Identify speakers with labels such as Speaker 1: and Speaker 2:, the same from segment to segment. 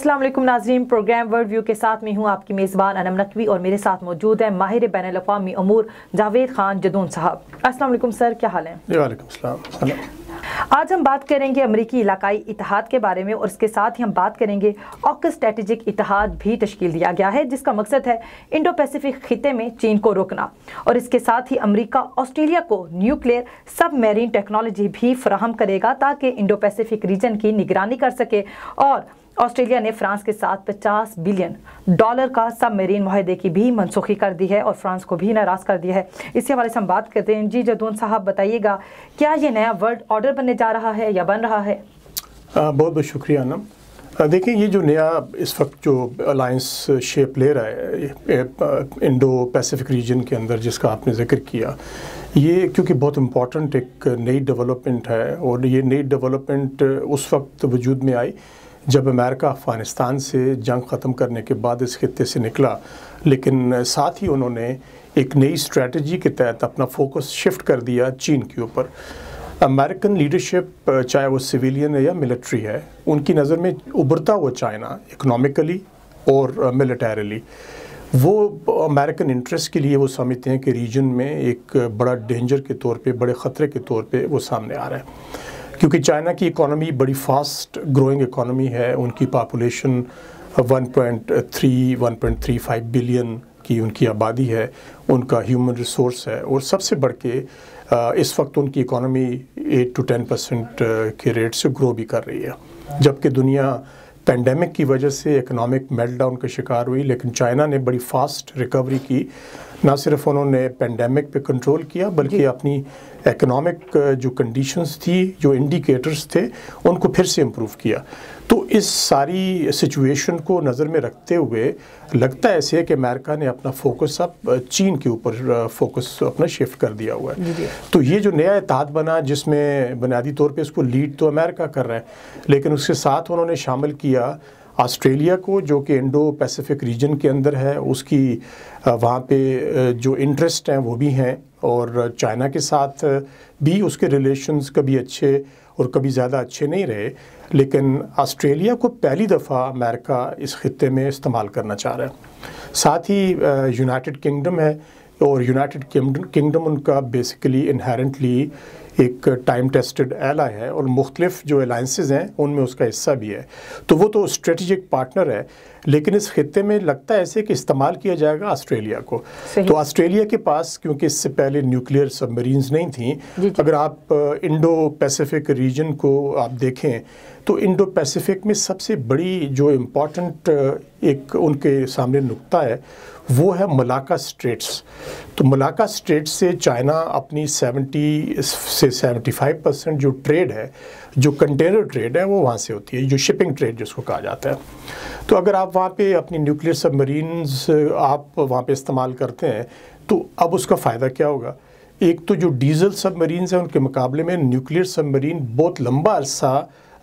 Speaker 1: असलम नाजीम नाजरीन programme world view के साथ में हूँ आपकी मेज़बान अनम नकवी और मेरे साथ मौजूद है माहिर बैन अवी अमूर जावेद खान जदून साहब असल सर क्या हाल है आज हम बात करेंगे अमरीकी इलाकाई इतिहाद के बारे में और इसके साथ ही हम बात करेंगे ऑक स्ट्रेटजिक इतिहाद भी तश्ील दिया गया है जिसका मकसद है इंडो पैसिफिक खत्े में चीन को रोकना और इसके साथ ही अमरीका ऑस्ट्रेलिया को न्यूक्लियर सब मेरीन टेक्नोलॉजी भी फ्राहम करेगा ताकि इंडो पैसिफिक रीजन की निगरानी कर सके और ऑस्ट्रेलिया ने फ्रांस के साथ 50 बिलियन डॉलर का मेरीन माहे की भी मनसूखी कर दी है और फ्रांस को भी नाराज़ कर दिया है इसी हवाले से हम बात करते हैं जी जदून साहब बताइएगा क्या ये नया वर्ल्ड ऑर्डर बनने जा रहा है या बन रहा है
Speaker 2: आ, बहुत बहुत शुक्रिया नम देखिए ये जो नया इस वक्त जो अलायंस शेप ले रहा है इंडो पैसिफिक रीजन के अंदर जिसका आपने जिक्र किया ये क्योंकि बहुत इम्पॉर्टेंट एक नई डेवलपमेंट है और ये नई डेवलपमेंट उस वक्त वजूद में आई जब अमेरिका अफ़गानिस्तान से जंग ख़त्म करने के बाद इस खत्े से निकला लेकिन साथ ही उन्होंने एक नई स्ट्रेटजी के तहत अपना फोकस शिफ्ट कर दिया चीन के ऊपर अमेरिकन लीडरशिप चाहे वो सिविलियन है या मिलिट्री है उनकी नज़र में उभरता हुआ चाइना इकनॉमिकली और मिलिटरली uh, वो अमेरिकन uh, इंटरेस्ट के लिए वो समझते हैं कि रीजन में एक बड़ा डेंजर के तौर पे बड़े ख़तरे के तौर पे वो सामने आ रहा है क्योंकि चाइना की इकोनॉमी बड़ी फास्ट ग्रोइंग इकोनॉमी है उनकी पॉपुलेशन 1.3 1.35 बिलियन की उनकी आबादी है उनका ह्यूमन रिसोर्स है और सबसे बढ़ के इस वक्त उनकी इकोनॉमी 8 टू 10 परसेंट के रेट से ग्रो भी कर रही है जबकि दुनिया पेंडेमिक की वजह से इकोनॉमिक मेल्टडाउन का शिकार हुई लेकिन चाइना ने बड़ी फास्ट रिकवरी की ना सिर्फ उन्होंने पेंडेमिक पे कंट्रोल किया बल्कि अपनी इकोनॉमिक uh, जो कंडीशंस थी जो इंडिकेटर्स थे उनको फिर से इम्प्रूव किया तो इस सारी सिचुएशन को नज़र में रखते हुए लगता ऐसे है कि अमेरिका ने अपना फोकस अब uh, चीन के ऊपर फोकस uh, अपना शिफ्ट कर दिया हुआ है तो ये जो नया इतिहाद बना जिसमें बुनियादी तौर पे इसको लीड तो अमेरिका कर रहा है लेकिन उसके साथ उन्होंने शामिल किया ऑस्ट्रेलिया को जो कि इंडो पैसिफिक रीजन के अंदर है उसकी वहाँ पे जो इंटरेस्ट हैं वो भी हैं और चाइना के साथ भी उसके रिलेशंस कभी अच्छे और कभी ज़्यादा अच्छे नहीं रहे लेकिन ऑस्ट्रेलिया को पहली दफ़ा अमेरिका इस खत्े में इस्तेमाल करना चाह रहा है साथ ही यूनाइटेड किंगडम है और यूनाइटेड किंगडम उनका बेसिकली इनहेरेंटली एक टाइम टेस्टेड एलाई है और मुख्तलिफ जो अलाइंसेज हैं उनमें उसका हिस्सा भी है तो वो तो स्ट्रेटजिक पार्टनर है लेकिन इस खत्े में लगता है ऐसे कि इस्तेमाल किया जाएगा ऑस्ट्रेलिया को तो ऑस्ट्रेलिया के पास क्योंकि इससे पहले न्यूक्लियर सबमरीन्स नहीं थी अगर आप इंडो पैसिफिक रीजन को आप देखें तो इंडो पैसिफिक में सबसे बड़ी जो इम्पॉर्टेंट एक उनके सामने नुकता है वो है मलाका स्ट्रेट्स तो मलाका स्ट्रेट से चाइना अपनी 70 से 75 परसेंट जो ट्रेड है जो कंटेनर ट्रेड है वो वहाँ से होती है जो शिपिंग ट्रेड जिसको कहा जाता है तो अगर आप वहाँ पे अपनी न्यूक्लियर सबमरीन आप वहाँ पे इस्तेमाल करते हैं तो अब उसका फ़ायदा क्या होगा एक तो जो डीजल सबमरीन्स हैं उनके मुकाबले में न्यूक्लियर सबमरीन बहुत लंबा अरसा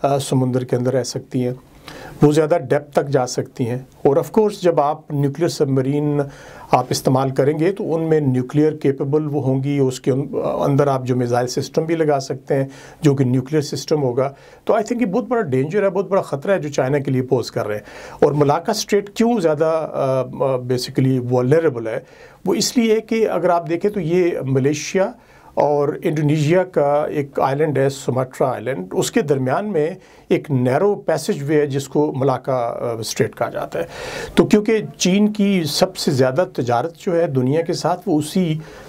Speaker 2: समुंदर के अंदर रह सकती हैं वो ज़्यादा डेप्थ तक जा सकती हैं और ऑफ कोर्स जब आप न्यूक्लियर सबमरीन आप इस्तेमाल करेंगे तो उनमें न्यूक्लियर केपेबल वो होंगी उसके अंदर आप जो मिज़ाइल सिस्टम भी लगा सकते हैं जो कि न्यूक्लियर सिस्टम होगा तो आई थिंक ये बहुत बड़ा डेंजर है बहुत बड़ा ख़तरा है जो चाइना के लिए पोज कर रहे हैं और मलाका स्ट्रेट क्यों ज़्यादा बेसिकली वॉलरेबल है वो इसलिए कि अगर आप देखें तो ये मलेशिया और इंडोनेशिया का एक आइलैंड है सुमात्रा आइलैंड उसके दरमियान में एक नैरो पैसेज वे है जिसको मलाका स्ट्रेट कहा जाता है तो क्योंकि चीन की सबसे ज़्यादा तजारत जो है दुनिया के साथ वो उसी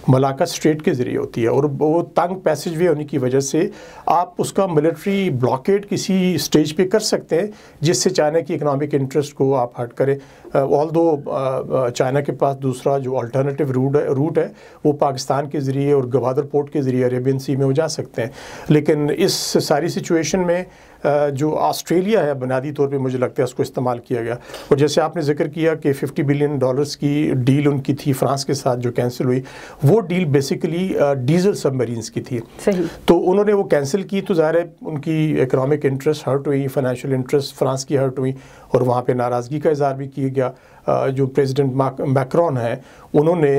Speaker 2: मलाका स्ट्रेट के ज़रिए होती है और वो तंग पैसेज वे होने की वजह से आप उसका मिलिट्री ब्लॉकेट किसी स्टेज पे कर सकते हैं जिससे चाइना की इकनॉमिक इंटरेस्ट को आप हट करें ऑल दो चाइना के पास दूसरा जो अल्टरनेटिव रूट है रूट है वो पाकिस्तान के ज़रिए और गवादर पोर्ट के ज़रिए अरेबियन सी में वो जा सकते हैं लेकिन इस सारी सिचुएशन में जो ऑस्ट्रेलिया है बुनियादी तौर पे मुझे लगता है उसको इस्तेमाल किया गया और जैसे आपने जिक्र किया कि 50 बिलियन डॉलर्स की डील उनकी थी फ्रांस के साथ जो कैंसिल हुई वो डील बेसिकली डीजल सबमरीन्स की थी तो उन्होंने वो कैंसिल की तो ज़ाहिर है उनकी इकनॉमिक इंटरेस्ट हर्ट हुई फाइनेंशियल इंटरेस्ट फ्रांस की हर्ट हुई और वहाँ पर नाराज़गी का इजहार भी किया गया जो प्रेसिडेंट मैक्रॉन हैं उन्होंने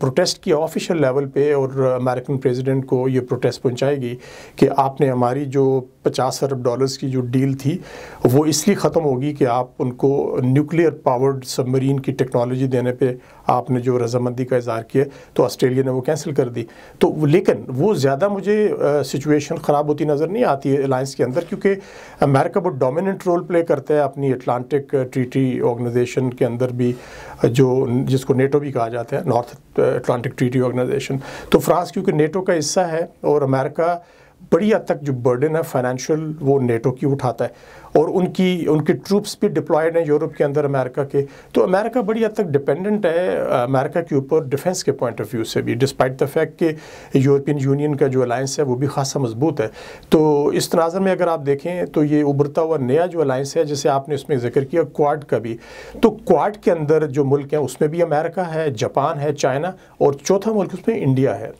Speaker 2: प्रोटेस्ट किया ऑफिशियल लेवल पे और अमेरिकन प्रेसिडेंट को ये प्रोटेस्ट पहुंचाएगी कि आपने हमारी जो पचास अरब डॉलर्स की जो डील थी वो इसलिए ख़त्म होगी कि आप उनको न्यूक्लियर पावर्ड सबमरीन की टेक्नोलॉजी देने पे आपने जो रजामंदी का इजहार किया तो ऑस्ट्रेलिया ने वो कैंसिल कर दी तो लेकिन वो ज़्यादा मुझे सिचुएशन ख़राब होती नज़र नहीं आती है अलायंस के अंदर क्योंकि अमेरिका बहुत डोमिनेंट रोल प्ले करता है अपनी अटलांटिक ट्रीटी ऑर्गेनाइजेशन के अंदर भी जो जिसको नेटो भी कहा जाता है नॉर्थ अटलांटिक ट्रीटी ऑर्गेनाइजेशन तो फ्रांस क्योंकि नेटो का हिस्सा है और अमेरिका बड़ी हद तक जो बर्डन है फाइनेंशियल वो नेटो की उठाता है और उनकी उनके ट्रूप्स भी डिप्लॉयड हैं यूरोप के अंदर अमेरिका के तो अमेरिका बड़ी हद तक डिपेंडेंट है अमेरिका के ऊपर डिफेंस के पॉइंट ऑफ व्यू से भी डिस्पाइट द फैक्ट कि यूरोपियन यूनियन का जो अलायंस है वो भी खासा मजबूत है तो इस तनाजर में अगर आप देखें तो ये उभरता हुआ नया जो अलायंस है जैसे आपने उसमें जिक्र किया क्वाड का भी तो क्वाड के अंदर जो मुल्क हैं उसमें भी अमेरिका है जापान है चाइना और चौथा मुल्क उसमें इंडिया है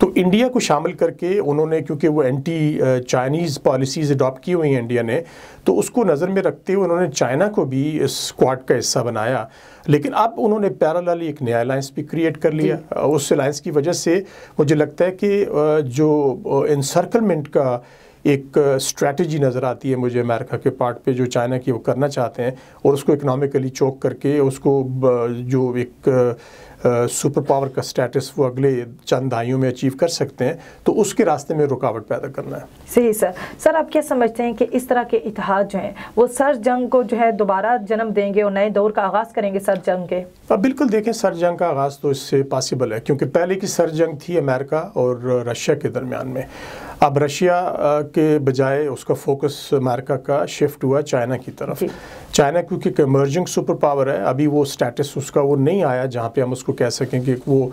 Speaker 2: तो इंडिया को शामिल करके उन्होंने क्योंकि वो वो एंटी चाइनीज़ पॉलिसीज़ अडॉप्ट की हुई हैं इंडिया ने तो उसको नज़र में रखते हुए उन्होंने चाइना को भी इस स्क्वाड का हिस्सा बनाया लेकिन अब उन्होंने पैरालल एक नया अलायंस भी क्रिएट कर लिया उस अलायंस की वजह से मुझे लगता है कि uh, जो इंसर्कलमेंट uh, का एक स्ट्रेटजी uh, नज़र आती है मुझे अमेरिका के पार्ट पे जो चाइना की वो करना चाहते हैं और उसको इकनॉमिकली चौक करके उसको जो एक सुपर पावर का स्टेटस वो अगले चंद दहाइयों में अचीव कर सकते हैं तो उसके रास्ते में रुकावट पैदा करना है
Speaker 1: सही सर सर आप क्या समझते हैं कि इस तरह के इतिहास जो हैं वो सर जंग को जो है दोबारा जन्म देंगे और नए दौर का आगाज़ करेंगे सर जंग के
Speaker 2: अब बिल्कुल देखें सर जंग का आगाज़ तो इससे पॉसिबल है क्योंकि पहले की सर जंग थी अमेरिका और रशिया के दरमियान में अब रशिया के बजाय उसका फोकस अमेरिका का शिफ्ट हुआ चाइना की तरफ चाइना क्योंकि एक इमर्जिंग सुपर पावर है अभी वो स्टेटस उसका वो नहीं आया जहाँ पे हम उसको उसको कह सकें कि वो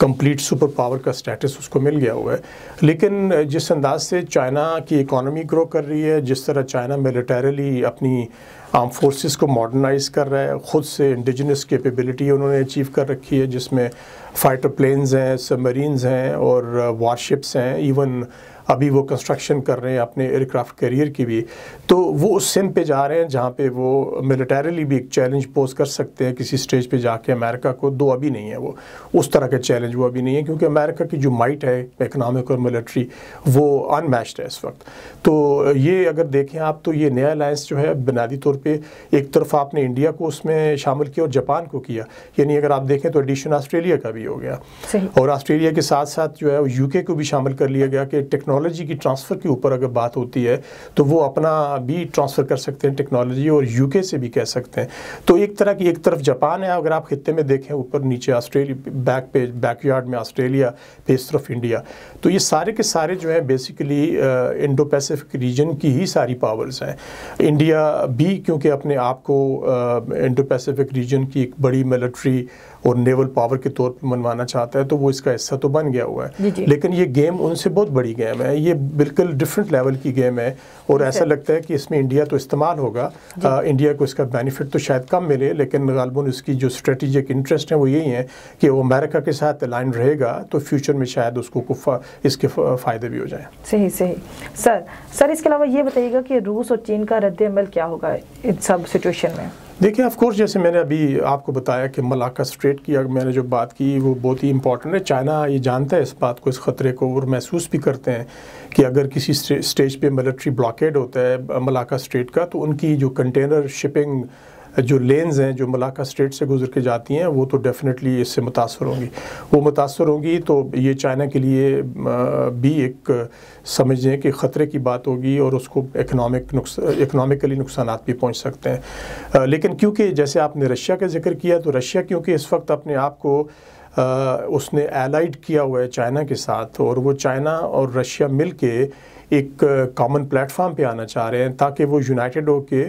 Speaker 2: कंप्लीट सुपर पावर का स्टेटस उसको मिल गया हुआ है लेकिन जिस अंदाज से चाइना की इकोनॉमी ग्रो कर रही है जिस तरह चाइना मिलिटरली अपनी आर्म फोर्सेस को मॉडर्नाइज कर रहा है ख़ुद से इंडिजिनस कैपेबिलिटी उन्होंने अचीव कर रखी है जिसमें फाइटर प्लेन्स हैं सबमरीन्स हैं और वारशिप्स हैं इवन अभी वो कंस्ट्रक्शन कर रहे हैं अपने एयरक्राफ्ट करियर की भी तो वो उस सिम पे जा रहे हैं जहाँ पे वो मिलिटरली भी एक चैलेंज पोज कर सकते हैं किसी स्टेज पे जाके अमेरिका को दो अभी नहीं है वो उस तरह का चैलेंज वो अभी नहीं है क्योंकि अमेरिका की जो माइट है इकनॉमिक और मिलिट्री वो अनमैच्ड है इस वक्त तो ये अगर देखें आप तो ये नया अलायंस जो है बुनियादी तौर पर एक तरफ आपने इंडिया को उसमें शामिल किया और जापान को किया यानी अगर आप देखें तो एडिशन ऑस्ट्रेलिया का भी हो गया और ऑस्ट्रेलिया के साथ साथ जो है यूके को भी शामिल कर लिया गया कि टेक्नो टेक्नोलॉजी की ट्रांसफ़र के ऊपर अगर बात होती है तो वो अपना भी ट्रांसफ़र कर सकते हैं टेक्नोलॉजी और यूके से भी कह सकते हैं तो एक तरह की एक तरफ जापान है अगर आप खत्े में देखें ऊपर नीचे ऑस्ट्रेलिया बैक पे बैकयार्ड में ऑस्ट्रेलिया पे इस तरफ इंडिया तो ये सारे के सारे जो हैं बेसिकली इंडो पैसिफिक रीजन की ही सारी पावर्स हैं इंडिया भी क्योंकि अपने आप को इंडो पैसिफिक रीजन की एक बड़ी मिलिट्री और नेवल पावर के तौर पर मनवाना चाहता है तो वो इसका हिस्सा तो बन गया हुआ है लेकिन ये गेम उनसे बहुत बड़ी गेम है ये बिल्कुल डिफरेंट लेवल की गेम है और ऐसा अच्छा। लगता है कि इसमें इंडिया तो इस्तेमाल होगा आ, इंडिया को इसका बेनिफिट तो शायद कम मिले लेकिन गालबन इसकी जो स्ट्रेटिजिक इंटरेस्ट है वो यही है कि वो अमेरिका के साथ अलाइन रहेगा तो फ्यूचर में शायद उसको इसके फ़ायदे भी हो जाए
Speaker 1: सही सही सर सर इसके अलावा ये बताइएगा कि रूस और चीन का रद्द अमल क्या होगा इन सब सिचुएशन में
Speaker 2: देखिए ऑफकोर्स जैसे मैंने अभी आपको बताया कि मलाका स्ट्रेट की अगर मैंने जो बात की वो बहुत ही इंपॉर्टेंट है चाइना ये जानता है इस बात को इस ख़तरे को और महसूस भी करते हैं कि अगर किसी स्टेज पे मिलिट्री ब्लॉकेड होता है मलाका स्ट्रेट का तो उनकी जो कंटेनर शिपिंग जो लेंस हैं जो मलाका स्टेट से गुजर के जाती हैं वो तो डेफिनेटली इससे मुतासर होंगी वो मुतासर होंगी तो ये चाइना के लिए भी एक समझें कि ख़तरे की बात होगी और उसको इकनॉमिक नुकस इकनॉमिकली नुकसान भी पहुँच सकते हैं लेकिन क्योंकि जैसे आपने रशिया का जिक्र किया तो रशिया क्योंकि इस वक्त अपने आप को उसने एलाइड किया हुआ है चाइना के साथ और वो चाइना और रशिया मिल के एक कॉमन प्लेटफार्म पे आना चाह रहे हैं ताकि वो यूनाइटेड के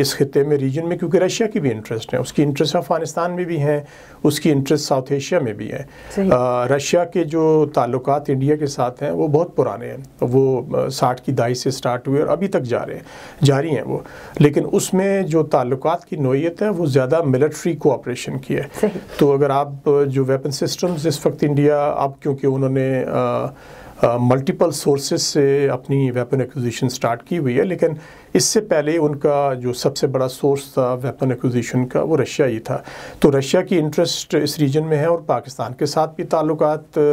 Speaker 2: इस खत्े में रीजन में क्योंकि रशिया की भी इंटरेस्ट है उसकी इंटरेस्ट अफगानिस्तान में भी हैं उसकी इंटरेस्ट साउथ एशिया में भी है रशिया के जो ताल्लुक इंडिया के साथ हैं वो बहुत पुराने हैं वो साठ की दहाई से स्टार्ट हुए और अभी तक जा रहे हैं जारी हैं वो लेकिन उसमें जो ताल्लुक की नोयत है वो ज़्यादा मिलट्री कोऑपरेशन की है तो अगर आप जो वेपन सिस्टम्स इस वक्त इंडिया अब क्योंकि उन्होंने मल्टीपल सोर्सेज से अपनी वेपन एक्विजिशन स्टार्ट की हुई है लेकिन इससे पहले उनका जो सबसे बड़ा सोर्स था वेपन एक्विजिशन का वो रशिया ही था तो रशिया की इंटरेस्ट इस रीजन में है और पाकिस्तान के साथ भी ताल्लुक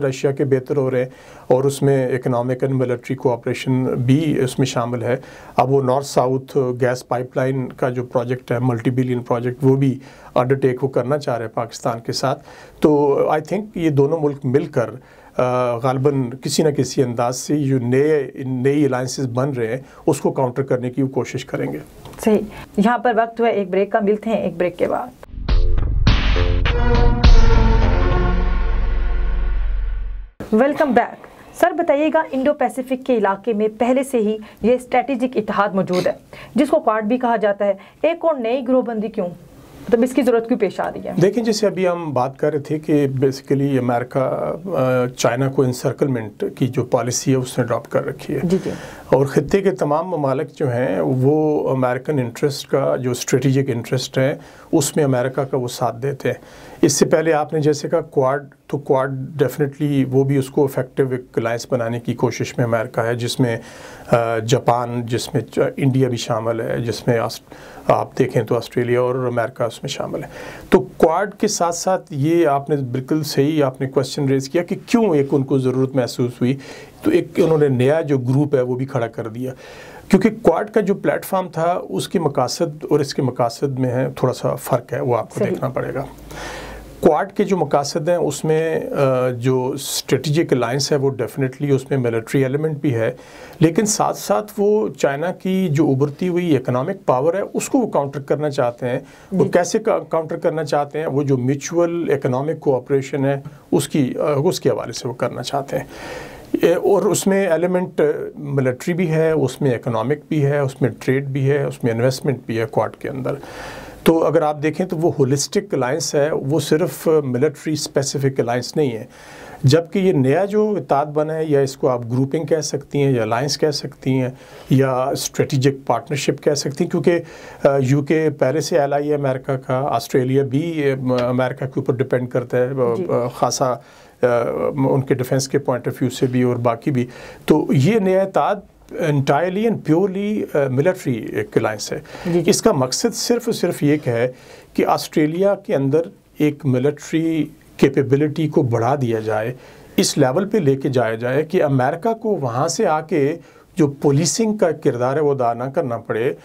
Speaker 2: रशिया के बेहतर हो रहे हैं और उसमें इकनॉमिक एंड मिलिट्री कोऑपरेशन भी उसमें शामिल है अब वो नॉर्थ साउथ गैस पाइपलाइन का जो प्रोजेक्ट है मल्टी बिलियन प्रोजेक्ट वो भी अंडरटेक वो करना चाह रहे हैं पाकिस्तान के साथ तो आई थिंक ये दोनों मुल्क मिलकर गालबन किसी ना किसी अंदाज से जो नए नई अलाइंसेस बन रहे हैं उसको काउंटर करने की कोशिश करेंगे
Speaker 1: सही यहाँ पर वक्त हुआ एक ब्रेक का मिलते हैं एक ब्रेक के बाद वेलकम बैक सर बताइएगा इंडो पैसिफिक के इलाके में पहले से ही ये स्ट्रेटेजिक इतिहाद मौजूद है जिसको क्वाड भी कहा जाता है एक और नई ग्रोहबंदी क्यों मतलब इसकी ज़रूरत क्यों पेश आ रही है देखें
Speaker 2: जैसे अभी हम बात कर रहे थे कि बेसिकली अमेरिका चाइना को इंसर्कलमेंट की जो पॉलिसी है उसने अडॉप्ट कर रखी है जी जी और ख़त्े के तमाम ममालक जो हैं वो अमेरिकन इंटरेस्ट का जो स्ट्रेटिजिक इंटरेस्ट है उसमें अमेरिका का वो साथ देते हैं इससे पहले आपने जैसे कहा क्वाड तो क्वाड डेफिनेटली वो भी उसको इफेक्टिव एक अलायंस बनाने की कोशिश में अमेरिका है जिसमें जापान जिसमें इंडिया भी शामिल है जिसमें आप देखें तो ऑस्ट्रेलिया और अमेरिका उसमें शामिल है तो क्वाड के साथ साथ ये आपने बिल्कुल सही आपने क्वेश्चन रेज किया कि क्यों एक उनको ज़रूरत महसूस हुई तो एक उन्होंने नया जो ग्रुप है वो भी खड़ा खड़ा कर दिया क्योंकि क्वाड का जो प्लेटफॉर्म था उसके मकासद और इसके मकासद में है थोड़ा सा फ़र्क है वो आपको देखना पड़ेगा क्वाड के जो मकासद हैं उसमें जो स्ट्रेटिजिक अलाइंस है वो डेफिनेटली उसमें मिलिट्री एलिमेंट भी है लेकिन साथ साथ वो चाइना की जो उभरती हुई इकोनॉमिक पावर है उसको वो काउंटर करना चाहते हैं वो कैसे काउंटर करना चाहते हैं वो जो म्यूचुअल इकोनॉमिक कोऑपरेशन है उसकी उसके हवाले से वो करना चाहते हैं और उसमें एलिमेंट मिलिट्री uh, भी है उसमें इकोनॉमिक भी है उसमें ट्रेड भी है उसमें इन्वेस्टमेंट भी है क्वाड के अंदर तो अगर आप देखें तो वो होलिस्टिक अलायंस है वो सिर्फ मिलिट्री स्पेसिफिक अलायंस नहीं है जबकि ये नया जो इताद बना है या इसको आप ग्रुपिंग कह सकती हैं या अलाइंस कह सकती हैं या स्ट्रेटिजिक पार्टनरशिप कह सकती हैं क्योंकि यूके uh, पहले से एल आई है अमेरिका का ऑस्ट्रेलिया भी uh, अमेरिका के ऊपर डिपेंड करता है खासा उनके डिफेंस के पॉइंट ऑफ व्यू से भी और बाकी भी तो ये नयाताद इंटायरली एंड प्योरली मिलिट्री एक अलायंस है इसका मकसद सिर्फ और सिर्फ ये है कि ऑस्ट्रेलिया के अंदर एक मिलिट्री कैपेबिलिटी को बढ़ा दिया जाए इस लेवल पे लेके जाया जाए कि अमेरिका को वहाँ से आके जो पुलिसिंग का किरदार है वो अदा ना करना पड़े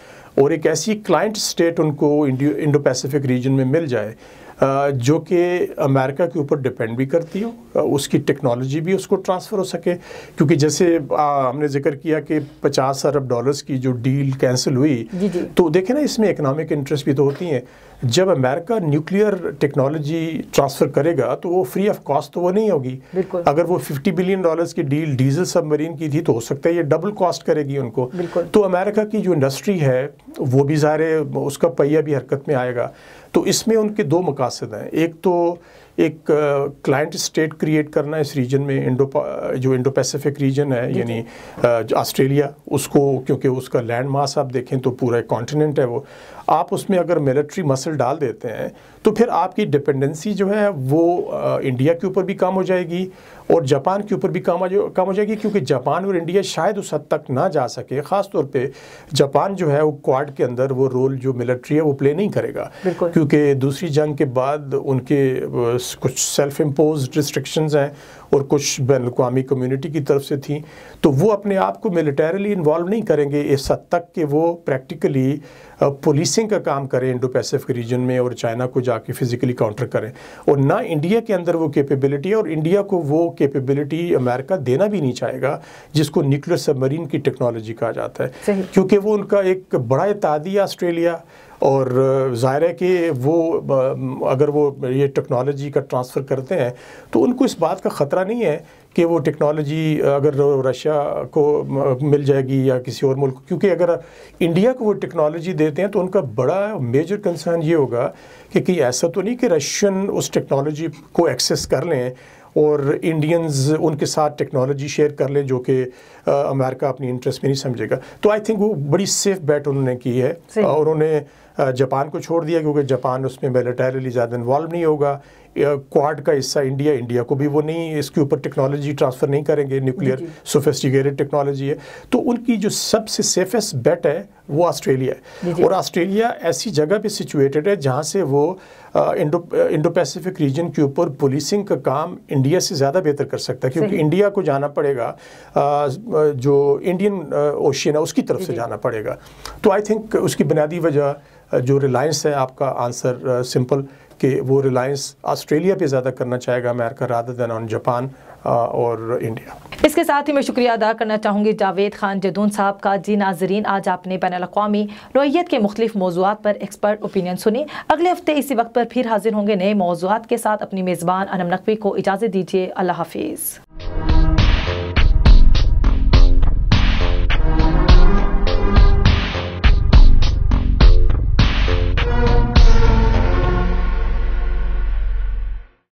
Speaker 2: और एक ऐसी क्लाइंट स्टेट उनको इंडो पैसिफिक रीजन में मिल जाए जो कि अमेरिका के ऊपर डिपेंड भी करती हो उसकी टेक्नोलॉजी भी उसको ट्रांसफ़र हो सके क्योंकि जैसे आ, हमने जिक्र किया कि 50 अरब डॉलर्स की जो डील कैंसिल हुई जी जी। तो देखें ना इसमें इकनॉमिक इंटरेस्ट भी तो होती हैं जब अमेरिका न्यूक्लियर टेक्नोलॉजी ट्रांसफ़र करेगा तो वो फ्री ऑफ कॉस्ट तो वो नहीं होगी अगर वो 50 बिलियन डॉलर्स की डील डीजल सबमरीन की थी तो हो सकता है ये डबल कॉस्ट करेगी उनको तो अमेरिका की जो इंडस्ट्री है वो भी ज़ाहिर उसका पहिया भी हरकत में आएगा तो इसमें उनके दो मकासद हैं एक तो एक क्लाइंट स्टेट क्रिएट करना इस रीजन में इंडो जो इंडो पैसिफिक रीजन है यानी ऑस्ट्रेलिया उसको क्योंकि उसका लैंड मास आप देखें तो पूरा एक कॉन्टिनेंट है वो आप उसमें अगर मिलिट्री मसल डाल देते हैं तो फिर आपकी डिपेंडेंसी जो है वो इंडिया के ऊपर भी कम हो जाएगी और जापान के ऊपर भी कम काम हो जाएगी क्योंकि जापान और इंडिया शायद उस हद तक ना जा सके ख़ास तौर पे जापान जो है वो क्वाड के अंदर वो रोल जो मिलिट्री है वो प्ले नहीं करेगा क्योंकि दूसरी जंग के बाद उनके कुछ सेल्फ इम्पोज रिस्ट्रिक्शंस हैं और कुछ बैन अवी कम्यूनिटी की तरफ से थी तो वो अपने आप को मिलिटरली इन्वॉल्व नहीं करेंगे इस हद तक कि वो प्रैक्टिकली पुलिसिंग का काम करें इंडो पैसिफिक रीजन में और चाइना को जाके फिजिकली काउंटर करें और ना इंडिया के अंदर वो कैपेबिलिटी है और इंडिया को वो कैपेबिलिटी अमेरिका देना भी नहीं चाहेगा जिसको न्यूक्लियर सबमरीन की टेक्नोलॉजी कहा जाता है क्योंकि वो उनका एक बड़ा तादी ऑस्ट्रेलिया और ज़ाहिर है कि वो अगर वो ये टेक्नोलॉजी का ट्रांसफ़र करते हैं तो उनको इस बात का ख़तरा नहीं है कि वो टेक्नोलॉजी अगर रशिया को मिल जाएगी या किसी और मुल्क क्योंकि अगर इंडिया को वो टेक्नोलॉजी देते हैं तो उनका बड़ा मेजर कंसर्न ये होगा कि कहीं ऐसा तो नहीं कि रशियन उस टेक्नोलॉजी को एक्सेस कर लें और इंडियंस उनके साथ टेक्नोलॉजी शेयर कर लें जो कि अमेरिका अपनी इंटरेस्ट में नहीं समझेगा तो आई थिंक वो बड़ी सेफ बैट उन्होंने की है और उन्हें जापान को छोड़ दिया क्योंकि जापान उसमें मिलिटरली ज़्यादा इन्वॉल्व नहीं होगा क्वाड का हिस्सा इंडिया इंडिया को भी वो नहीं इसके ऊपर टेक्नोलॉजी ट्रांसफ़र नहीं करेंगे न्यूक्लियर सोफेस्टिकेटेड टेक्नोलॉजी है तो उनकी जो सबसे सेफेस्ट बेट है वो ऑस्ट्रेलिया है और ऑस्ट्रेलिया ऐसी जगह पे सिचुएटेड है जहाँ से वो इंडो इंडो पैसिफिक रीजन के ऊपर पुलिसिंग का काम इंडिया से ज़्यादा बेहतर कर सकता है क्योंकि इंडिया को जाना पड़ेगा जो इंडियन ओशियन है उसकी तरफ से जाना पड़ेगा तो आई थिंक उसकी बुनियादी वजह जो रिलायंस है आपका आंसर सिंपल uh, कि वो रिलायंस ऑस्ट्रेलिया पे ज़्यादा करना चाहेगा America rather than on Japan और इंडिया इसके
Speaker 1: साथ ही मैं शुक्रिया अदा करना चाहूँगी जावेद खान जदून साहब का जी नाजरीन आज आपने बैन अवी नोयत के मुख्तु मौजूद पर एक्सपर्ट ओपिनियन सुनी अगले हफ्ते इसी वक्त पर फिर हाजिर होंगे नए मौजूद के साथ अपनी मेज़बान अनम नकवी को इजाज़त दीजिए अल्लाह हाफिज़